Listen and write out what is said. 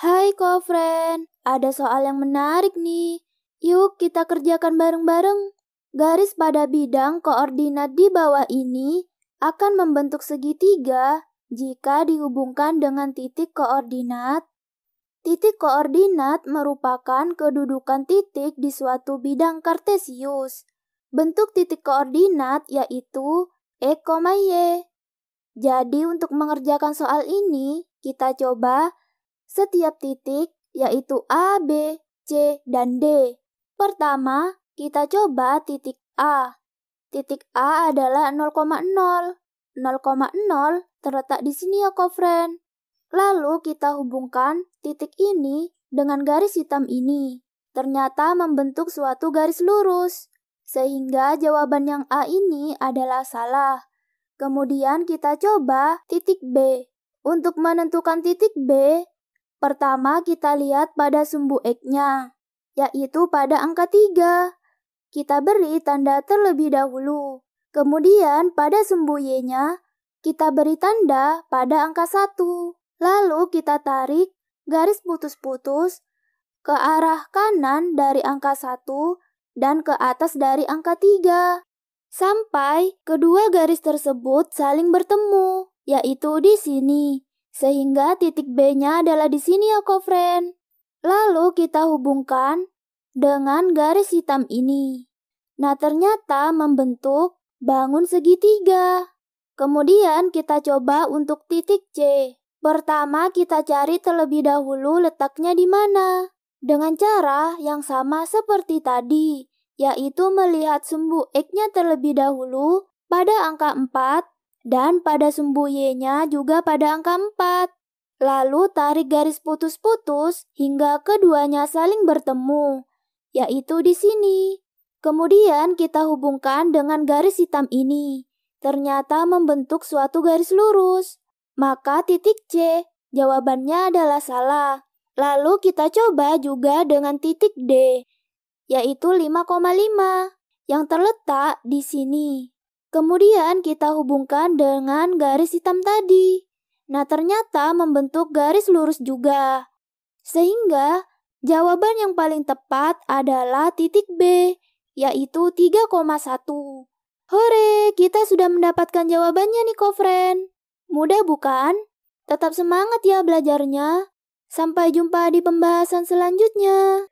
Hai kofren, ada soal yang menarik nih. Yuk kita kerjakan bareng-bareng. Garis pada bidang koordinat di bawah ini akan membentuk segitiga jika dihubungkan dengan titik koordinat. Titik koordinat merupakan kedudukan titik di suatu bidang kartesius. Bentuk titik koordinat yaitu E, Y. Jadi untuk mengerjakan soal ini, kita coba setiap titik yaitu A, B, C, dan D. Pertama, kita coba titik A. Titik A adalah 0,0. 0,0 terletak di sini ya kofren. Lalu kita hubungkan titik ini dengan garis hitam ini. Ternyata membentuk suatu garis lurus. Sehingga jawaban yang A ini adalah salah. Kemudian kita coba titik B. Untuk menentukan titik B, Pertama kita lihat pada sumbu X-nya, yaitu pada angka 3. Kita beri tanda terlebih dahulu. Kemudian pada sumbu Y-nya, kita beri tanda pada angka 1. Lalu kita tarik garis putus-putus ke arah kanan dari angka 1 dan ke atas dari angka 3. Sampai kedua garis tersebut saling bertemu, yaitu di sini. Sehingga titik B-nya adalah di sini ya kofren. Lalu kita hubungkan dengan garis hitam ini. Nah ternyata membentuk bangun segitiga. Kemudian kita coba untuk titik C. Pertama kita cari terlebih dahulu letaknya di mana. Dengan cara yang sama seperti tadi, yaitu melihat sumbu X-nya terlebih dahulu pada angka 4 dan pada sumbu Y-nya juga pada angka 4. Lalu tarik garis putus-putus hingga keduanya saling bertemu, yaitu di sini. Kemudian kita hubungkan dengan garis hitam ini. Ternyata membentuk suatu garis lurus. Maka titik C, jawabannya adalah salah. Lalu kita coba juga dengan titik D, yaitu 5,5 yang terletak di sini. Kemudian kita hubungkan dengan garis hitam tadi. Nah, ternyata membentuk garis lurus juga. Sehingga jawaban yang paling tepat adalah titik B, yaitu 3,1. Hore, kita sudah mendapatkan jawabannya nih, kofren. Mudah bukan? Tetap semangat ya belajarnya. Sampai jumpa di pembahasan selanjutnya.